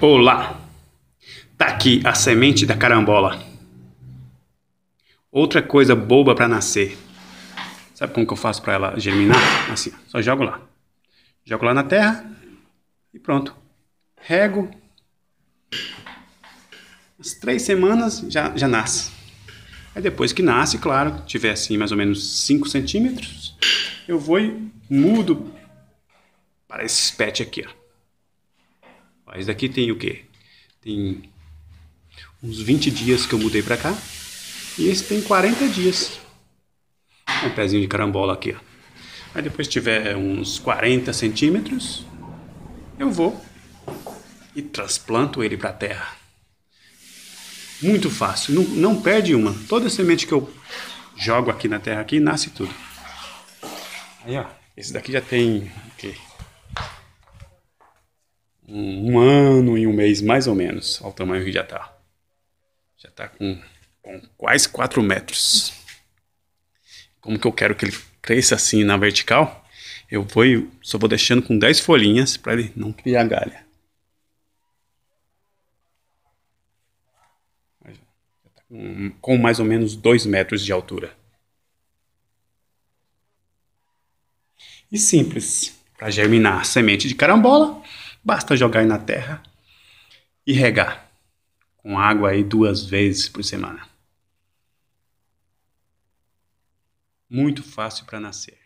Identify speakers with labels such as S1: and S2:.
S1: Olá! Tá aqui a semente da carambola. Outra coisa boba para nascer. Sabe como que eu faço para ela germinar? Assim, só jogo lá. Jogo lá na terra e pronto. Rego. As três semanas já, já nasce. Aí depois que nasce, claro, tiver assim mais ou menos 5 centímetros, eu vou e mudo para esse pet aqui, ó. Mas daqui tem o quê? Tem uns 20 dias que eu mudei para cá. E esse tem 40 dias. Um pezinho de carambola aqui, ó. Aí depois tiver uns 40 centímetros, eu vou e transplanto ele para a terra. Muito fácil, não, não perde uma. Toda semente que eu jogo aqui na terra aqui, nasce tudo. Aí, ó, esse daqui já tem o okay, quê? um ano e um mês, mais ou menos, ao tamanho que já está. Já está com, com quase 4 metros. Como que eu quero que ele cresça assim na vertical? Eu vou só vou deixando com 10 folhinhas para ele não criar galha. Tá com mais ou menos 2 metros de altura. E simples. Para germinar semente de carambola, Basta jogar na terra e regar com água aí duas vezes por semana. Muito fácil para nascer.